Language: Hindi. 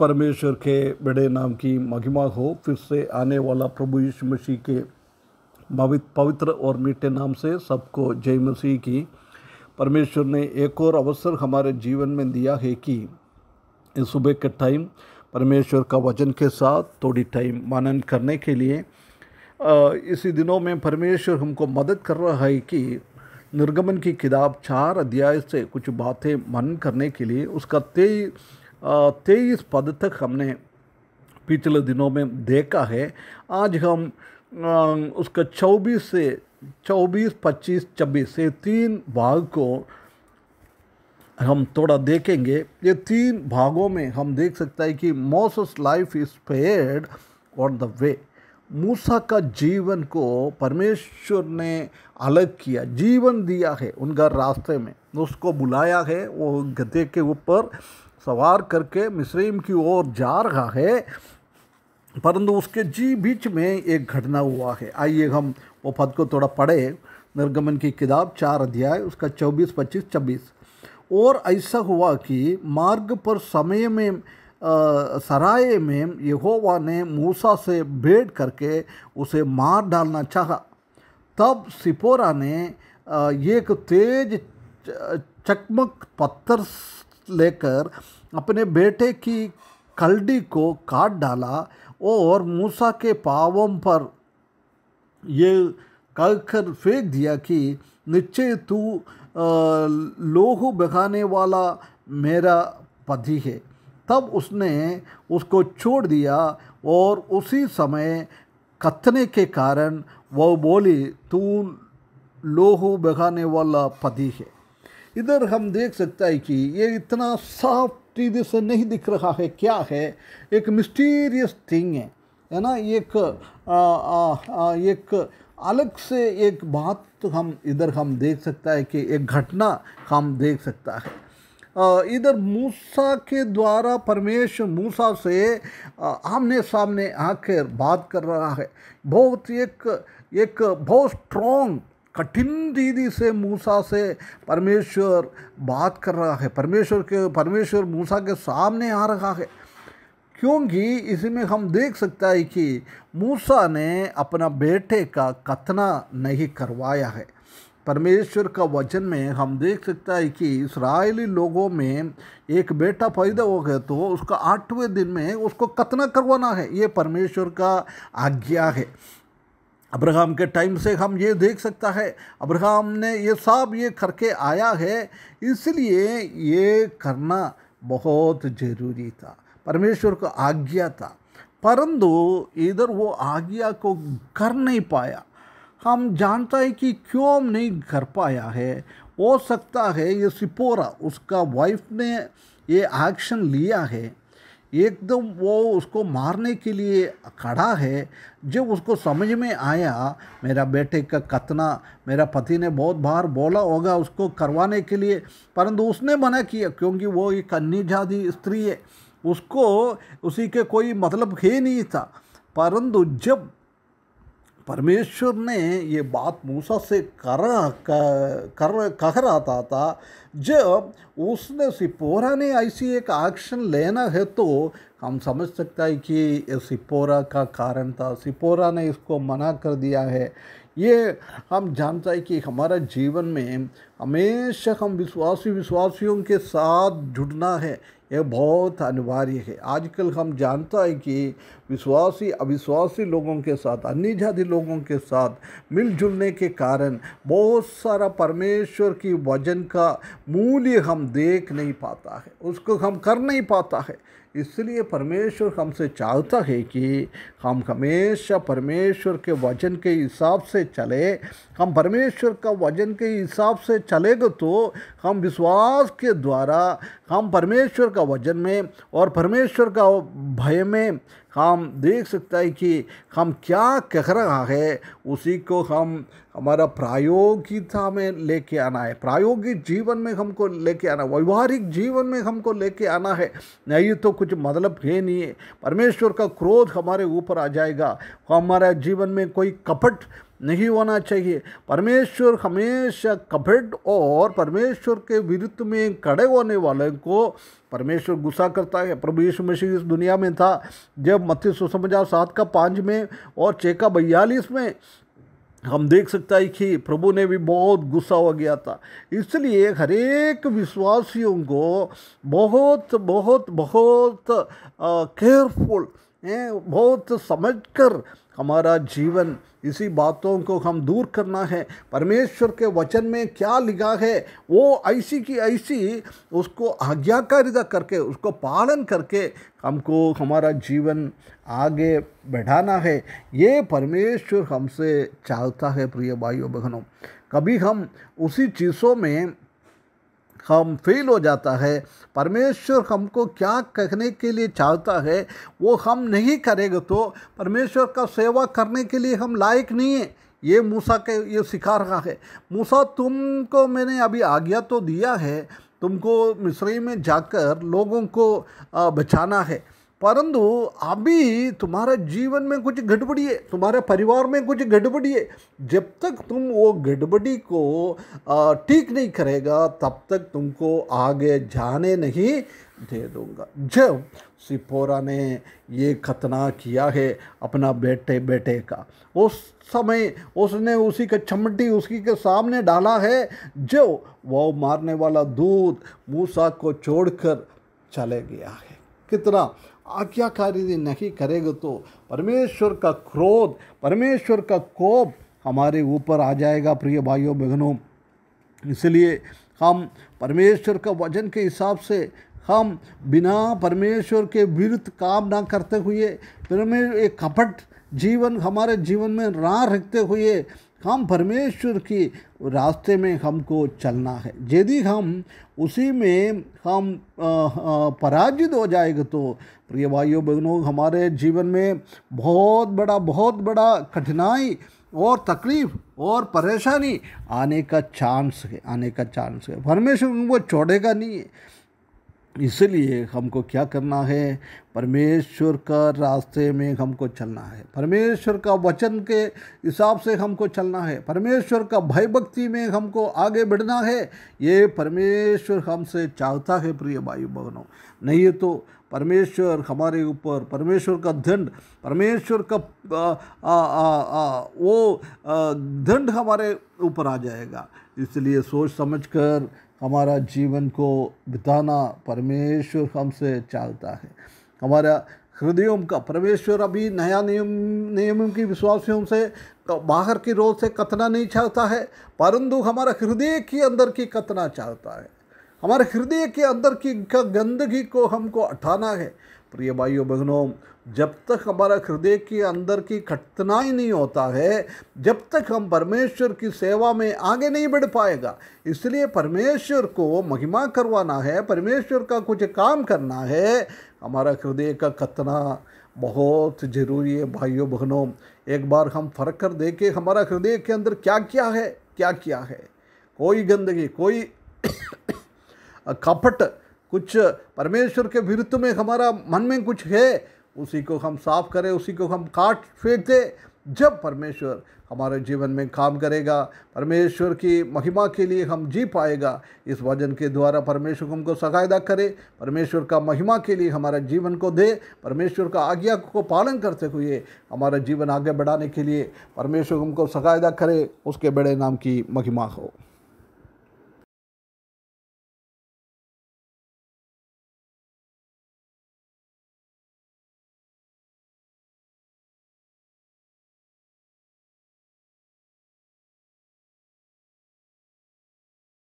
परमेश्वर के बड़े नाम की महिमा हो फिर से आने वाला प्रभु यीशु मसीह के पवित्र और मीठे नाम से सबको जय मसीह की परमेश्वर ने एक और अवसर हमारे जीवन में दिया है कि इस सुबह के टाइम परमेश्वर का वचन के साथ थोड़ी टाइम मानन करने के लिए इसी दिनों में परमेश्वर हमको मदद कर रहा है कि निर्गमन की किताब चार अध्याय से कुछ बातें मनन करने के लिए उसका तेई तेईस पद तक हमने पिछले दिनों में देखा है आज हम उसका चौबीस से चौबीस पच्चीस छब्बीस ये तीन भाग को हम थोड़ा देखेंगे ये तीन भागों में हम देख सकते हैं कि Moses life is paid on the way Musa का जीवन को परमेश्वर ने अलग किया जीवन दिया है उनका रास्ते में उसको बुलाया है वो गधे के ऊपर सवार करके मिस्रीम की ओर जा रहा है परंतु उसके जी बीच में एक घटना हुआ है आइए हम वो पद को थोड़ा पढ़े निर्गमन की किताब चार अध्याय उसका चौबीस पच्चीस छब्बीस और ऐसा हुआ कि मार्ग पर समय में आ, सराय में यहोवा ने मूसा से भेंट करके उसे मार डालना चाहा तब सिपोरा ने एक तेज चकमक पत्थर लेकर अपने बेटे की कलडी को काट डाला और मूसा के पावों पर ये कहकर फेंक दिया कि निश्चय तू लोहू बहाने वाला मेरा पति है तब उसने उसको छोड़ दिया और उसी समय कथने के कारण वह बोली तू लोहू बहाने वाला पति है इधर हम देख सकता है कि ये इतना साफ चीज़ से नहीं दिख रहा है क्या है एक मिस्टीरियस थिंग है है ना एक आ, आ, आ, एक अलग से एक बात हम इधर हम देख सकता है कि एक घटना हम देख सकता है इधर मूसा के द्वारा परमेश मूसा से आमने सामने आकर बात कर रहा है बहुत एक एक बहुत स्ट्रॉन्ग कठिन दीदी से मूसा से परमेश्वर बात कर रहा है परमेश्वर के परमेश्वर मूसा के सामने आ रहा है क्योंकि इसी में हम देख सकता है कि मूसा ने अपना बेटे का कतना नहीं करवाया है परमेश्वर का वचन में हम देख सकता है कि इसराइली लोगों में एक बेटा पैदा हो गया तो उसका आठवें दिन में उसको कतना करवाना है ये परमेश्वर का आज्ञा है अब्राहम के टाइम से हम ये देख सकता है अब्राहम ने ये सब ये करके आया है इसलिए ये करना बहुत ज़रूरी था परमेश्वर को आज्ञा था परंतु इधर वो आज्ञा को कर नहीं पाया हम जानता है कि क्यों नहीं कर पाया है हो सकता है ये सिपोरा उसका वाइफ ने ये एक्शन लिया है एकदम वो उसको मारने के लिए खड़ा है जब उसको समझ में आया मेरा बेटे का कतना मेरा पति ने बहुत बार बोला होगा उसको करवाने के लिए परंतु उसने मना किया क्योंकि वो एक अन्य जाति स्त्री है उसको उसी के कोई मतलब है नहीं था परंतु जब परमेश्वर ने ये बात मूसा से करा कर कह रहा था, था जब उसने सिपोरा ने ऐसी एक एक्शन लेना है तो हम समझ सकते हैं कि ये सिपोरा का कारण था सिपोरा ने इसको मना कर दिया है ये हम जानते हैं कि हमारा जीवन में हमेशा हम विश्वासी विश्वासियों के साथ जुड़ना है यह बहुत अनिवार्य है आजकल हम जानता है कि विश्वासी अविश्वासी लोगों के साथ अन्य जाति लोगों के साथ मिलजुलने के कारण बहुत सारा परमेश्वर की वजन का मूल्य हम देख नहीं पाता है उसको हम कर नहीं पाता है इसलिए परमेश्वर हमसे चाहता है कि हम हमेशा परमेश्वर के वजन के हिसाब से चले हम परमेश्वर का वजन के हिसाब से चलेगा तो हम विश्वास के द्वारा हम परमेश्वर का वजन में और परमेश्वर का भय में हम देख सकते हैं कि हम क्या कह रहा है उसी को हम हमारा प्रायोगिकता में लेके आना है प्रायोगिक जीवन में हमको लेके आना व्यवहारिक जीवन में हमको लेके आना है नहीं तो कुछ मतलब है नहीं है परमेश्वर का क्रोध हमारे ऊपर आ जाएगा हमारा जीवन में कोई कपट नहीं होना चाहिए परमेश्वर हमेशा कपट और परमेश्वर के विरुद्ध में खड़े होने वाले को परमेश्वर गुस्सा करता है प्रभु यीशु मसीह इस दुनिया में था जब मत्ती सुसमाचार सात का पाँच में और छः का बयालीस में हम देख सकते हैं कि प्रभु ने भी बहुत गुस्सा हो गया था इसलिए हरेक विश्वासियों को बहुत बहुत बहुत केयरफुल बहुत समझकर हमारा जीवन इसी बातों को हम दूर करना है परमेश्वर के वचन में क्या लिखा है वो ऐसी की ऐसी उसको आज्ञाकारिता करके उसको पालन करके हमको हमारा जीवन आगे बढ़ाना है ये परमेश्वर हमसे चाहता है प्रिय भाइयों बहनों कभी हम उसी चीज़ों में हम फेल हो जाता है परमेश्वर हमको क्या कहने के लिए चाहता है वो हम नहीं करेंगे तो परमेश्वर का सेवा करने के लिए हम लायक नहीं है ये मूसा के ये सिखा रहा है मूसा तुमको मैंने अभी आज्ञा तो दिया है तुमको मिस्री में जाकर लोगों को बचाना है परंतु अभी तुम्हारे जीवन में कुछ गड़बड़ी है तुम्हारे परिवार में कुछ गड़बड़ी है जब तक तुम वो गड़बड़ी को ठीक नहीं करेगा तब तक तुमको आगे जाने नहीं दे दूंगा जब सिपोरा ने ये खतना किया है अपना बेटे बेटे का उस समय उसने उसी का चमटी उसी के सामने डाला है जो वो मारने वाला दूध मूसा को छोड़कर चले गया है कितना आज्ञाकारी यदि नहीं करेगा तो परमेश्वर का क्रोध परमेश्वर का कोप हमारे ऊपर आ जाएगा प्रिय भाइयों बहनों इसलिए हम परमेश्वर का वजन के हिसाब से हम बिना परमेश्वर के विरुद्ध काम ना करते हुए परमेश्वर एक कपट जीवन हमारे जीवन में ना रखते हुए हम परमेश्वर के रास्ते में हमको चलना है यदि हम उसी में हम पराजित हो जाएगा तो प्रिय भाइयों बहनों हमारे जीवन में बहुत बड़ा बहुत बड़ा कठिनाई और तकलीफ और परेशानी आने का चांस है आने का चांस है परमेश्वर उनको छोड़ेगा नहीं है इसलिए हमको क्या करना है परमेश्वर का रास्ते में हमको चलना है परमेश्वर का वचन के हिसाब से हमको चलना है परमेश्वर का भय भक्ति में हमको आगे बढ़ना है ये परमेश्वर हमसे चाहता है प्रिय भाई बहनों नहीं तो परमेश्वर हमारे ऊपर परमेश्वर का दंड परमेश्वर का आ, आ, आ, आ, वो दंड हमारे ऊपर आ जाएगा इसलिए सोच समझ कर हमारा जीवन को बिताना परमेश्वर हमसे चाहता है हमारा हृदयों का परमेश्वर अभी नया नियम नियमों की विश्वासियों से बाहर की रोज से कतना नहीं चाहता है परंतु हमारा हृदय के अंदर की कतना चाहता है हमारे हृदय के अंदर की गंदगी को हमको हटाना है प्रिय भाइयों बहनों जब तक हमारा हृदय के अंदर की कठिनाई ही नहीं होता है जब तक हम परमेश्वर की सेवा में आगे नहीं बढ़ पाएगा इसलिए परमेश्वर को महिमा करवाना है परमेश्वर का कुछ काम करना है हमारा हृदय का कतना बहुत ज़रूरी है भाइयों बहनों एक बार हम फर्क कर देखें हमारा हृदय के अंदर क्या क्या है क्या क्या है कोई गंदगी कोई कपट कुछ परमेश्वर के विरुद्ध में हमारा मन में कुछ है उसी को हम साफ करें उसी को हम काट फेंक दें जब परमेश्वर हमारे जीवन में काम करेगा परमेश्वर की महिमा के लिए हम जी पाएगा इस वजन के द्वारा परमेश्वर हमको सहायता करे परमेश्वर का महिमा के लिए हमारा जीवन को दे परमेश्वर का आज्ञा को पालन करते हुए हमारा जीवन आगे बढ़ाने के लिए परमेश्वर हमको सहायता करे उसके बड़े नाम की महिमा हो